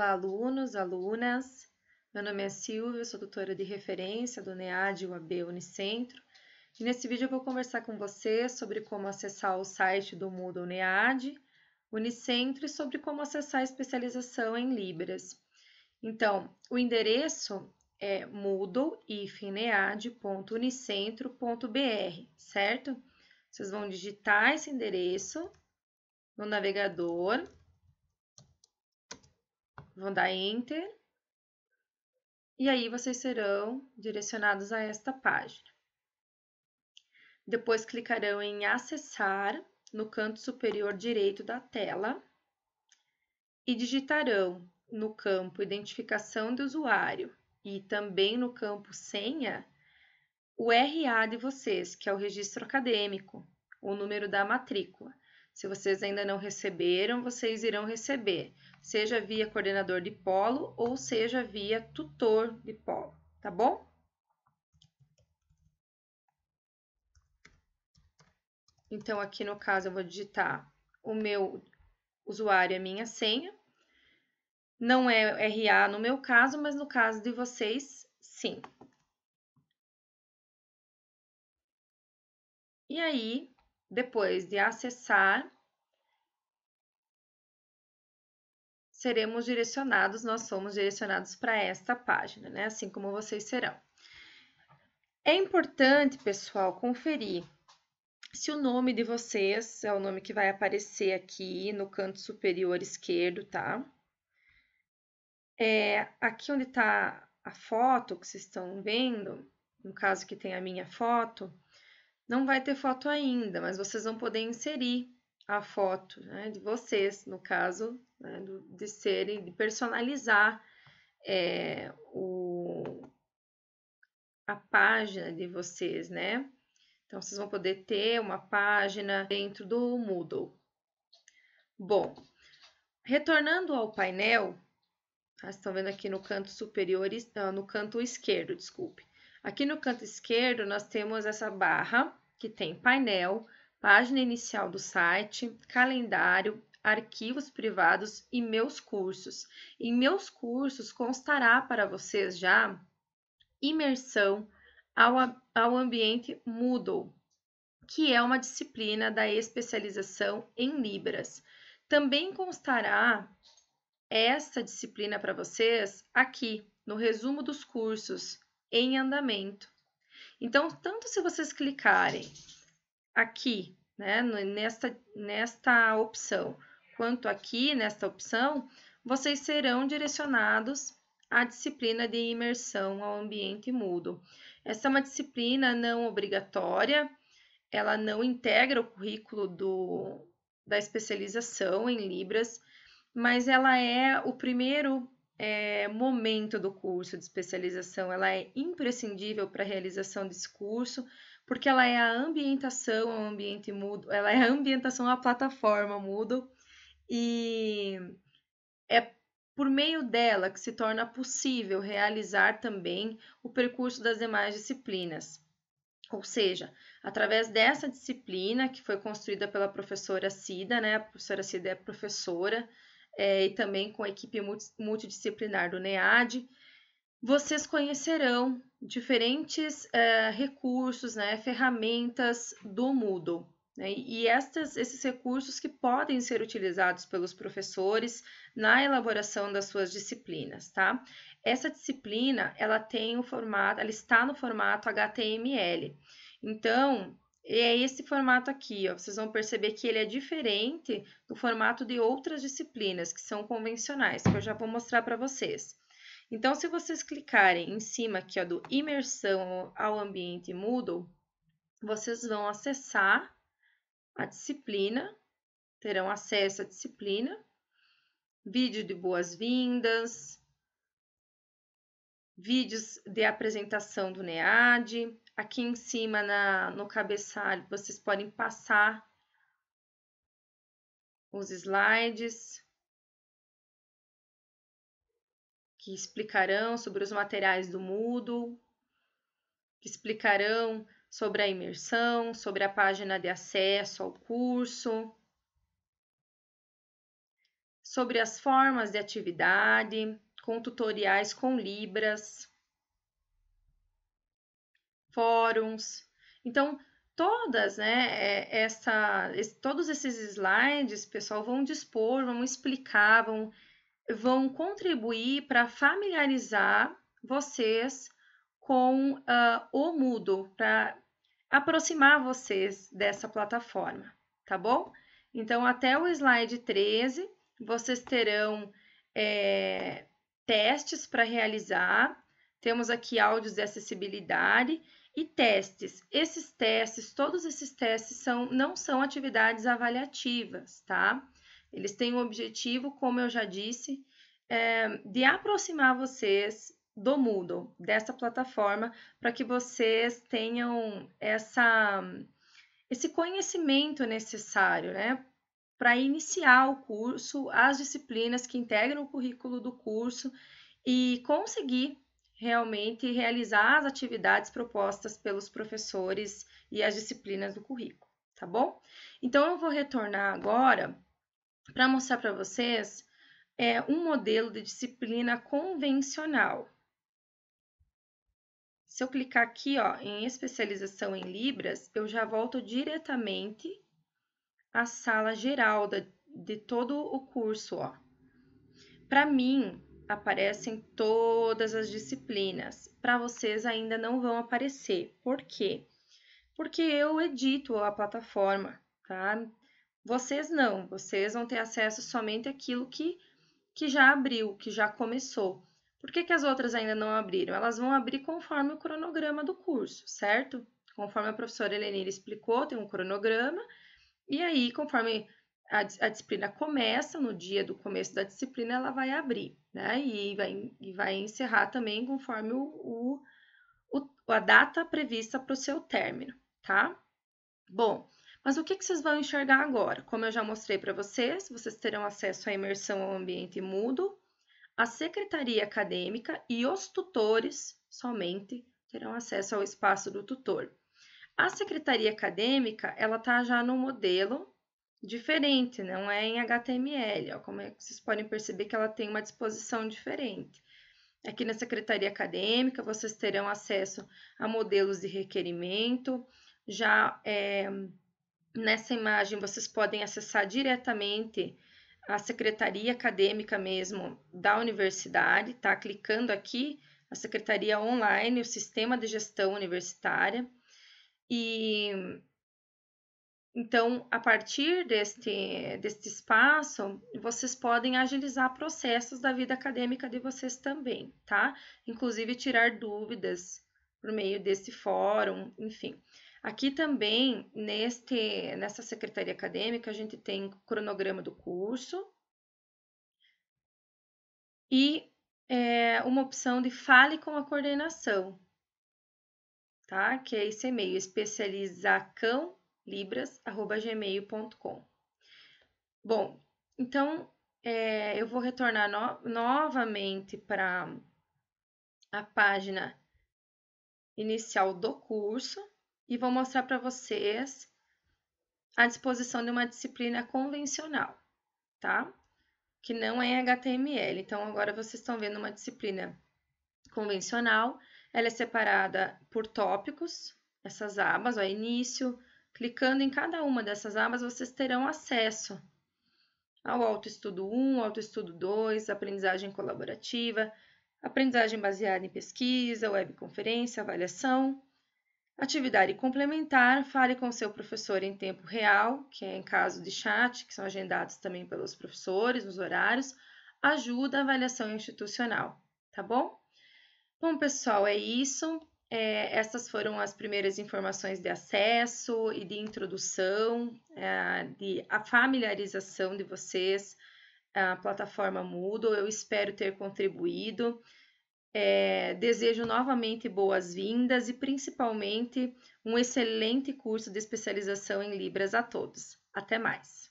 Olá, alunos, alunas. Meu nome é Silvia, sou tutora de referência do NEAD UAB Unicentro. E nesse vídeo eu vou conversar com você sobre como acessar o site do Moodle NEAD Unicentro e sobre como acessar a especialização em Libras. Então, o endereço é moodle neadeunicentrobr certo? Vocês vão digitar esse endereço no navegador vão dar Enter e aí vocês serão direcionados a esta página. Depois clicarão em Acessar no canto superior direito da tela e digitarão no campo Identificação do usuário e também no campo Senha o RA de vocês, que é o registro acadêmico, o número da matrícula. Se vocês ainda não receberam, vocês irão receber seja via coordenador de polo ou seja via tutor de polo, tá bom? Então, aqui no caso, eu vou digitar o meu usuário e a minha senha. Não é RA no meu caso, mas no caso de vocês, sim. E aí, depois de acessar, seremos direcionados, nós somos direcionados para esta página, né? Assim como vocês serão. É importante, pessoal, conferir se o nome de vocês é o nome que vai aparecer aqui no canto superior esquerdo, tá? É, aqui onde está a foto que vocês estão vendo, no caso que tem a minha foto, não vai ter foto ainda, mas vocês vão poder inserir a foto né, de vocês, no caso, né, de serem, de personalizar é, o, a página de vocês, né? Então, vocês vão poder ter uma página dentro do Moodle. Bom, retornando ao painel, ah, vocês estão vendo aqui no canto superior, ah, no canto esquerdo, desculpe. Aqui no canto esquerdo, nós temos essa barra que tem painel, página inicial do site, calendário, arquivos privados e meus cursos. Em meus cursos constará para vocês já imersão ao, ao ambiente Moodle, que é uma disciplina da especialização em Libras. Também constará esta disciplina para vocês aqui no resumo dos cursos em andamento. Então, tanto se vocês clicarem aqui, né, nesta, nesta opção, quanto aqui nesta opção, vocês serão direcionados à disciplina de imersão ao ambiente mudo. Essa é uma disciplina não obrigatória, ela não integra o currículo do, da especialização em Libras, mas ela é o primeiro é, momento do curso de especialização, ela é imprescindível para a realização desse curso, porque ela é a ambientação ao é ambiente Moodle, ela é a ambientação à plataforma Moodle e é por meio dela que se torna possível realizar também o percurso das demais disciplinas. Ou seja, através dessa disciplina que foi construída pela professora Cida, né? A professora Cida é professora é, e também com a equipe multidisciplinar do NEAD, vocês conhecerão diferentes uh, recursos, né, ferramentas do Moodle. Né, e estas, esses recursos que podem ser utilizados pelos professores na elaboração das suas disciplinas, tá? Essa disciplina, ela tem o formato, ela está no formato HTML. Então, é esse formato aqui, ó. Vocês vão perceber que ele é diferente do formato de outras disciplinas que são convencionais, que eu já vou mostrar para vocês. Então, se vocês clicarem em cima aqui ó, do Imersão ao Ambiente Moodle, vocês vão acessar a disciplina, terão acesso à disciplina, vídeo de boas-vindas, vídeos de apresentação do NEAD. Aqui em cima na, no cabeçalho vocês podem passar os slides. que explicarão sobre os materiais do Moodle, que explicarão sobre a imersão, sobre a página de acesso ao curso, sobre as formas de atividade, com tutoriais com Libras, fóruns. Então, todas, né, é, essa, todos esses slides, pessoal, vão dispor, vão explicar, vão vão contribuir para familiarizar vocês com uh, o Moodle, para aproximar vocês dessa plataforma, tá bom? Então, até o slide 13, vocês terão é, testes para realizar. Temos aqui áudios de acessibilidade e testes. Esses testes, todos esses testes são, não são atividades avaliativas, tá? Eles têm o um objetivo, como eu já disse, é, de aproximar vocês do Moodle, dessa plataforma, para que vocês tenham essa, esse conhecimento necessário, né? Para iniciar o curso, as disciplinas que integram o currículo do curso e conseguir realmente realizar as atividades propostas pelos professores e as disciplinas do currículo, tá bom? Então, eu vou retornar agora para mostrar para vocês é, um modelo de disciplina convencional. Se eu clicar aqui ó, em especialização em Libras, eu já volto diretamente à sala geral da, de todo o curso. Para mim, aparecem todas as disciplinas. Para vocês ainda não vão aparecer. Por quê? Porque eu edito a plataforma, tá? Vocês não, vocês vão ter acesso somente àquilo que, que já abriu, que já começou. Por que, que as outras ainda não abriram? Elas vão abrir conforme o cronograma do curso, certo? Conforme a professora Helenira explicou, tem um cronograma, e aí, conforme a, a, disciplina começa, no dia do começo da disciplina, ela vai abrir, né? E vai, e vai encerrar também conforme o, o, o a data prevista para o seu término, tá? Bom, mas o que, que vocês vão enxergar agora? Como eu já mostrei para vocês, vocês terão acesso à imersão ao ambiente mudo, a secretaria acadêmica e os tutores somente terão acesso ao espaço do tutor. A secretaria acadêmica, ela está já no modelo diferente, não é em HTML. Ó, como é que vocês podem perceber que ela tem uma disposição diferente. Aqui é na secretaria acadêmica, vocês terão acesso a modelos de requerimento, já é, Nessa imagem, vocês podem acessar diretamente a secretaria acadêmica mesmo da universidade, tá? Clicando aqui, a secretaria online, o sistema de gestão universitária. E então, a partir deste, deste espaço, vocês podem agilizar processos da vida acadêmica de vocês também, tá? Inclusive tirar dúvidas por meio desse fórum, enfim. Aqui também, neste, nessa secretaria acadêmica, a gente tem cronograma do curso e é, uma opção de fale com a coordenação, tá? Que é esse e-mail, especializacãolibras.gmail.com. Bom, então é, eu vou retornar no, novamente para a página inicial do curso e vou mostrar para vocês a disposição de uma disciplina convencional, tá? Que não é HTML. Então, agora vocês estão vendo uma disciplina convencional. Ela é separada por tópicos, essas abas, ó, início. Clicando em cada uma dessas abas, vocês terão acesso ao autoestudo 1, autoestudo 2, aprendizagem colaborativa, aprendizagem baseada em pesquisa, webconferência, avaliação, Atividade complementar, fale com seu professor em tempo real, que é em caso de chat, que são agendados também pelos professores, nos horários, ajuda a avaliação institucional, tá bom? Bom, pessoal, é isso. É, essas foram as primeiras informações de acesso e de introdução, é, de a familiarização de vocês a plataforma Moodle. Eu espero ter contribuído. É, desejo novamente boas-vindas e principalmente um excelente curso de especialização em Libras a todos. Até mais!